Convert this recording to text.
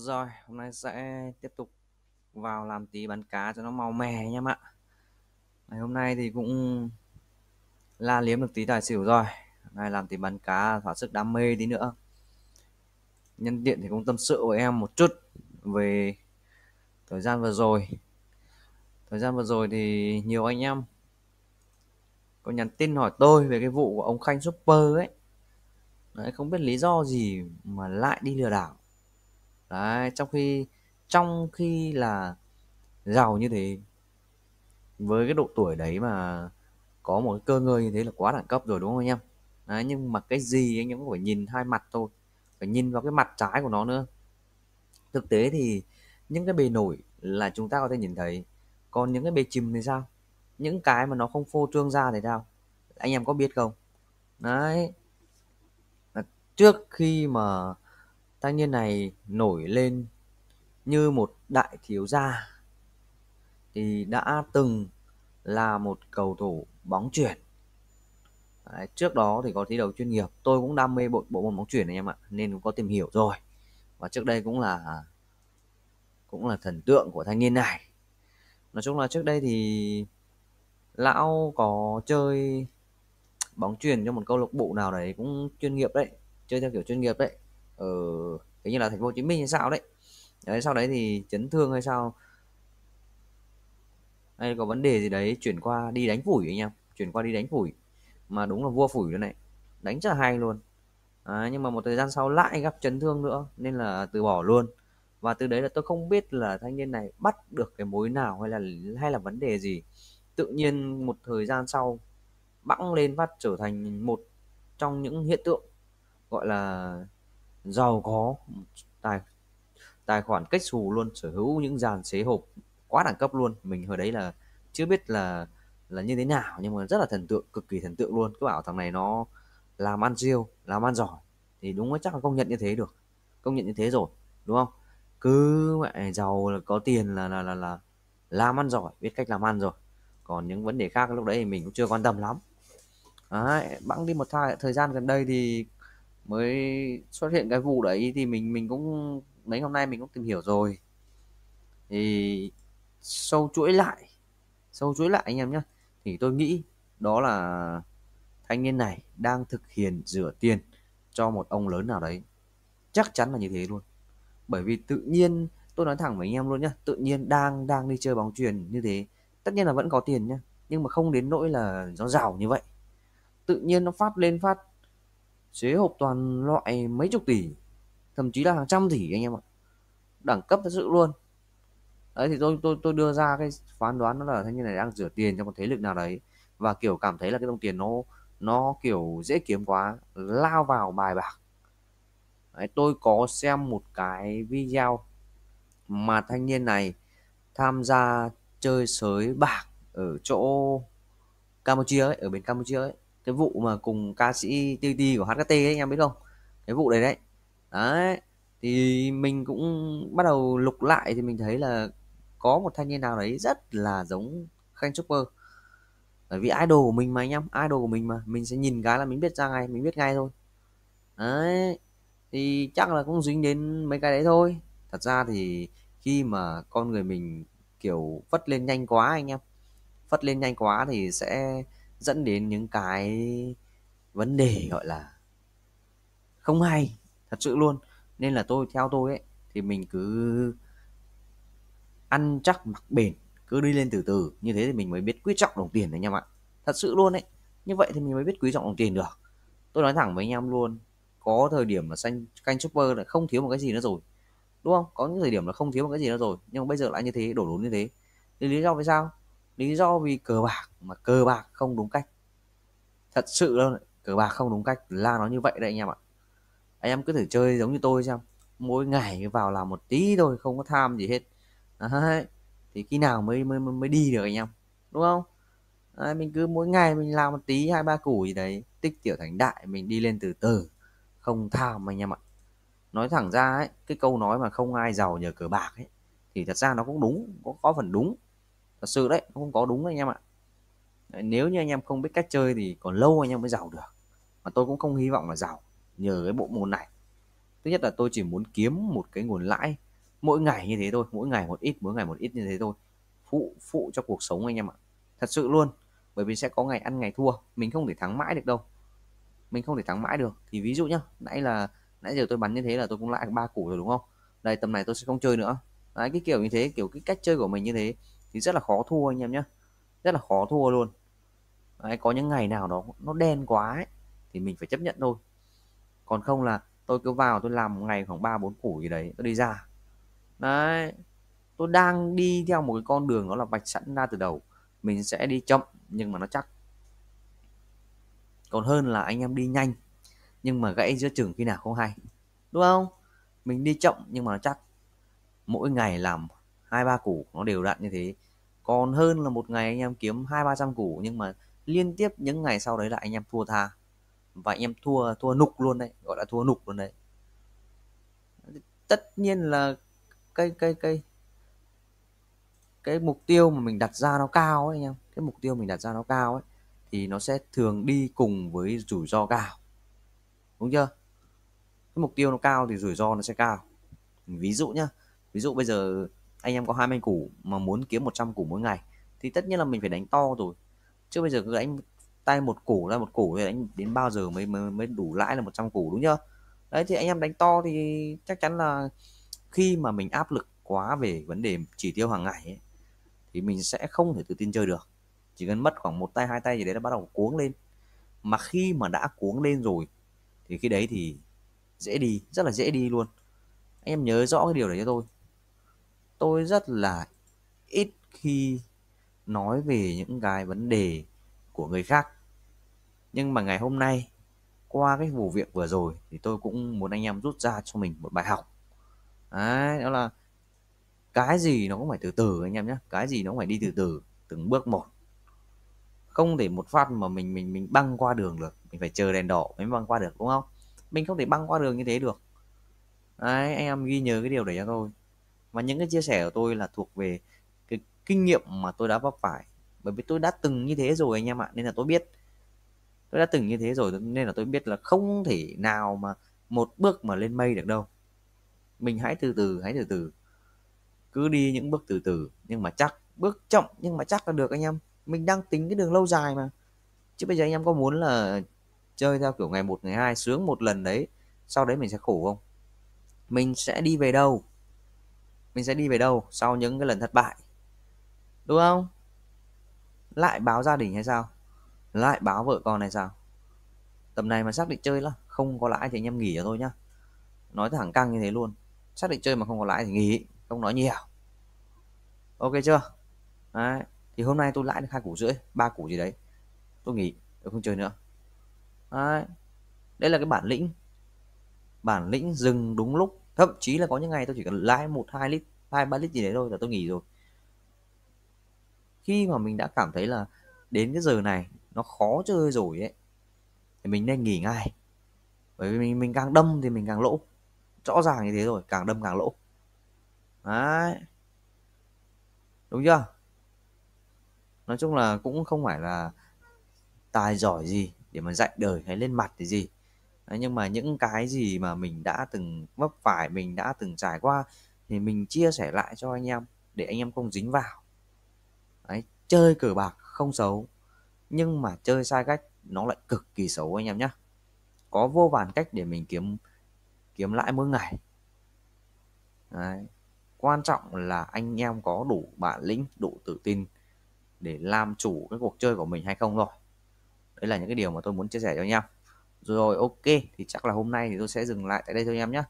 Rồi, hôm nay sẽ tiếp tục vào làm tí bắn cá cho nó màu mè nha em ạ. Ngày hôm nay thì cũng la liếm được tí tài xỉu rồi. Nay làm tí bắn cá thỏa sức đam mê tí nữa. Nhân tiện thì cũng tâm sự với em một chút về thời gian vừa rồi. Thời gian vừa rồi thì nhiều anh em có nhắn tin hỏi tôi về cái vụ của ông Khanh Super ấy. Đấy, không biết lý do gì mà lại đi lừa đảo đấy trong khi trong khi là giàu như thế với cái độ tuổi đấy mà có một cái cơ ngơi như thế là quá đẳng cấp rồi đúng không anh em đấy, nhưng mà cái gì anh em cũng phải nhìn hai mặt thôi phải nhìn vào cái mặt trái của nó nữa thực tế thì những cái bề nổi là chúng ta có thể nhìn thấy còn những cái bề chìm thì sao những cái mà nó không phô trương ra thì sao anh em có biết không đấy trước khi mà thanh niên này nổi lên như một đại thiếu gia thì đã từng là một cầu thủ bóng chuyển Đấy, trước đó thì có thi đấu chuyên nghiệp tôi cũng đam mê bộ bộ môn bóng chuyển này em ạ nên cũng có tìm hiểu rồi và trước đây cũng là cũng là thần tượng của thanh niên này nói chung là trước đây thì lão có chơi bóng chuyền cho một câu lạc bộ nào đấy cũng chuyên nghiệp đấy chơi theo kiểu chuyên nghiệp đấy ở ờ, cái như là thành phố Hồ Chí Minh hay sao đấy. đấy sau đấy thì chấn thương hay sao hay có vấn đề gì đấy chuyển qua đi đánh phủi anh em chuyển qua đi đánh phủi mà đúng là vua phủi nữa này đánh rất là hay luôn à, nhưng mà một thời gian sau lại gặp chấn thương nữa nên là từ bỏ luôn và từ đấy là tôi không biết là thanh niên này bắt được cái mối nào hay là hay là vấn đề gì tự nhiên một thời gian sau bẵng lên phát trở thành một trong những hiện tượng gọi là giàu có tài tài khoản cách xù luôn sở hữu những dàn xế hộp quá đẳng cấp luôn mình hồi đấy là chưa biết là là như thế nào nhưng mà rất là thần tượng cực kỳ thần tượng luôn cứ bảo thằng này nó làm ăn riêu làm ăn giỏi thì đúng là chắc là công nhận như thế được công nhận như thế rồi đúng không cứ mẹ giàu là có tiền là là là là làm ăn giỏi biết cách làm ăn rồi còn những vấn đề khác lúc đấy thì mình cũng chưa quan tâm lắm Đấy, bẵng đi một thời, thời gian gần đây thì mới xuất hiện cái vụ đấy thì mình mình cũng mấy hôm nay mình cũng tìm hiểu rồi thì sâu chuỗi lại sâu chuỗi lại anh em nhé thì tôi nghĩ đó là thanh niên này đang thực hiện rửa tiền cho một ông lớn nào đấy chắc chắn là như thế luôn bởi vì tự nhiên tôi nói thẳng với anh em luôn nhá tự nhiên đang đang đi chơi bóng truyền như thế tất nhiên là vẫn có tiền nhá nhưng mà không đến nỗi là nó giàu như vậy tự nhiên nó phát lên phát chế hộp toàn loại mấy chục tỷ thậm chí là hàng trăm tỷ anh em ạ đẳng cấp thật sự luôn đấy thì tôi tôi tôi đưa ra cái phán đoán đó là thanh niên này đang rửa tiền cho một thế lực nào đấy và kiểu cảm thấy là cái đồng tiền nó nó kiểu dễ kiếm quá lao vào bài bạc đấy, tôi có xem một cái video mà thanh niên này tham gia chơi sới bạc ở chỗ Campuchia ấy, ở bên Campuchia ấy cái vụ mà cùng ca sĩ TT của HKT ấy em biết không cái vụ đấy đấy đấy thì mình cũng bắt đầu lục lại thì mình thấy là có một thanh niên nào đấy rất là giống Khanh Chopper bởi vì idol của mình mà anh em idol của mình mà mình sẽ nhìn cái là mình biết ra ngay mình biết ngay thôi đấy thì chắc là cũng dính đến mấy cái đấy thôi thật ra thì khi mà con người mình kiểu vất lên nhanh quá anh em vất lên nhanh quá thì sẽ dẫn đến những cái vấn đề gọi là không hay thật sự luôn nên là tôi theo tôi ấy thì mình cứ ăn chắc mặc bền cứ đi lên từ từ như thế thì mình mới biết quý trọng đồng tiền đấy anh em ạ thật sự luôn ấy như vậy thì mình mới biết quý trọng đồng tiền được tôi nói thẳng với anh em luôn có thời điểm mà xanh canh super là không thiếu một cái gì nữa rồi đúng không có những thời điểm là không thiếu một cái gì nữa rồi nhưng mà bây giờ lại như thế đổ đốn như thế thì lý do vì sao lý do vì cờ bạc mà cờ bạc không đúng cách thật sự luôn cờ bạc không đúng cách là nó như vậy đấy anh em ạ anh em cứ thử chơi giống như tôi xem mỗi ngày vào làm một tí thôi không có tham gì hết đấy. thì khi nào mới mới mới đi được anh em đúng không đấy, mình cứ mỗi ngày mình làm một tí hai ba củ gì đấy tích tiểu thành đại mình đi lên từ từ không tham anh em ạ nói thẳng ra ấy cái câu nói mà không ai giàu nhờ cờ bạc ấy thì thật ra nó cũng đúng có, có phần đúng thật sự đấy không có đúng anh em ạ đấy, nếu như anh em không biết cách chơi thì còn lâu anh em mới giàu được mà tôi cũng không hy vọng là giàu nhờ cái bộ môn này thứ nhất là tôi chỉ muốn kiếm một cái nguồn lãi mỗi ngày như thế thôi mỗi ngày một ít mỗi ngày một ít như thế thôi phụ phụ cho cuộc sống anh em ạ thật sự luôn bởi vì sẽ có ngày ăn ngày thua mình không thể thắng mãi được đâu mình không thể thắng mãi được thì ví dụ nhá nãy là nãy giờ tôi bắn như thế là tôi cũng lãi ba củ rồi đúng không đây tầm này tôi sẽ không chơi nữa đấy cái kiểu như thế kiểu cái cách chơi của mình như thế thì rất là khó thua anh em nhé rất là khó thua luôn Đấy, có những ngày nào đó nó đen quá ấy, thì mình phải chấp nhận thôi còn không là tôi cứ vào tôi làm một ngày khoảng ba bốn củ gì đấy tôi đi ra đấy tôi đang đi theo một cái con đường nó là vạch sẵn ra từ đầu mình sẽ đi chậm nhưng mà nó chắc còn hơn là anh em đi nhanh nhưng mà gãy giữa chừng khi nào không hay đúng không mình đi chậm nhưng mà nó chắc mỗi ngày làm hai ba củ nó đều đặn như thế còn hơn là một ngày anh em kiếm hai ba trăm củ nhưng mà liên tiếp những ngày sau đấy là anh em thua tha và anh em thua thua nục luôn đấy gọi là thua nục luôn đấy tất nhiên là cái cái cái cái mục tiêu mà mình đặt ra nó cao ấy anh em cái mục tiêu mình đặt ra nó cao ấy thì nó sẽ thường đi cùng với rủi ro cao đúng chưa cái mục tiêu nó cao thì rủi ro nó sẽ cao ví dụ nhá ví dụ bây giờ anh em có 20 củ mà muốn kiếm 100 củ mỗi ngày thì tất nhiên là mình phải đánh to rồi chứ bây giờ cứ đánh tay một củ ra một củ thì đánh đến bao giờ mới mới, mới đủ lãi là 100 củ đúng chưa đấy thì anh em đánh to thì chắc chắn là khi mà mình áp lực quá về vấn đề chỉ tiêu hàng ngày ấy, thì mình sẽ không thể tự tin chơi được chỉ cần mất khoảng một tay hai tay gì đấy là bắt đầu cuống lên mà khi mà đã cuống lên rồi thì khi đấy thì dễ đi rất là dễ đi luôn anh em nhớ rõ cái điều này cho tôi tôi rất là ít khi nói về những cái vấn đề của người khác nhưng mà ngày hôm nay qua cái vụ việc vừa rồi thì tôi cũng muốn anh em rút ra cho mình một bài học đấy đó là cái gì nó cũng phải từ từ anh em nhé cái gì nó cũng phải đi từ từ từng bước một không thể một phát mà mình mình mình băng qua đường được mình phải chờ đèn đỏ mới băng qua được đúng không mình không thể băng qua đường như thế được đấy anh em ghi nhớ cái điều đấy cho tôi và những cái chia sẻ của tôi là thuộc về cái kinh nghiệm mà tôi đã vấp phải bởi vì tôi đã từng như thế rồi anh em ạ nên là tôi biết tôi đã từng như thế rồi nên là tôi biết là không thể nào mà một bước mà lên mây được đâu mình hãy từ từ hãy từ từ cứ đi những bước từ từ nhưng mà chắc bước chậm nhưng mà chắc là được anh em mình đang tính cái đường lâu dài mà chứ bây giờ anh em có muốn là chơi theo kiểu ngày một ngày hai sướng một lần đấy sau đấy mình sẽ khổ không mình sẽ đi về đâu mình sẽ đi về đâu sau những cái lần thất bại đúng không lại báo gia đình hay sao lại báo vợ con hay sao tầm này mà xác định chơi là không có lãi thì anh em nghỉ cho tôi nhá nói thẳng căng như thế luôn xác định chơi mà không có lãi thì nghỉ không nói nhiều ok chưa đấy. thì hôm nay tôi lãi được hai củ rưỡi ba củ gì đấy tôi nghỉ tôi không chơi nữa đấy. đấy là cái bản lĩnh bản lĩnh dừng đúng lúc thậm chí là có những ngày tôi chỉ cần lái một hai lít hai ba lít gì đấy thôi là tôi nghỉ rồi khi mà mình đã cảm thấy là đến cái giờ này nó khó chơi rồi ấy thì mình nên nghỉ ngay bởi vì mình mình càng đâm thì mình càng lỗ rõ ràng như thế rồi càng đâm càng lỗ đấy đúng chưa nói chung là cũng không phải là tài giỏi gì để mà dạy đời hay lên mặt thì gì nhưng mà những cái gì mà mình đã từng vấp phải mình đã từng trải qua thì mình chia sẻ lại cho anh em để anh em không dính vào Đấy, chơi cờ bạc không xấu nhưng mà chơi sai cách nó lại cực kỳ xấu anh em nhé có vô vàn cách để mình kiếm kiếm lãi mỗi ngày Đấy. quan trọng là anh em có đủ bản lĩnh đủ tự tin để làm chủ cái cuộc chơi của mình hay không rồi đấy là những cái điều mà tôi muốn chia sẻ cho anh em rồi ok thì chắc là hôm nay thì tôi sẽ dừng lại tại đây thôi em nhé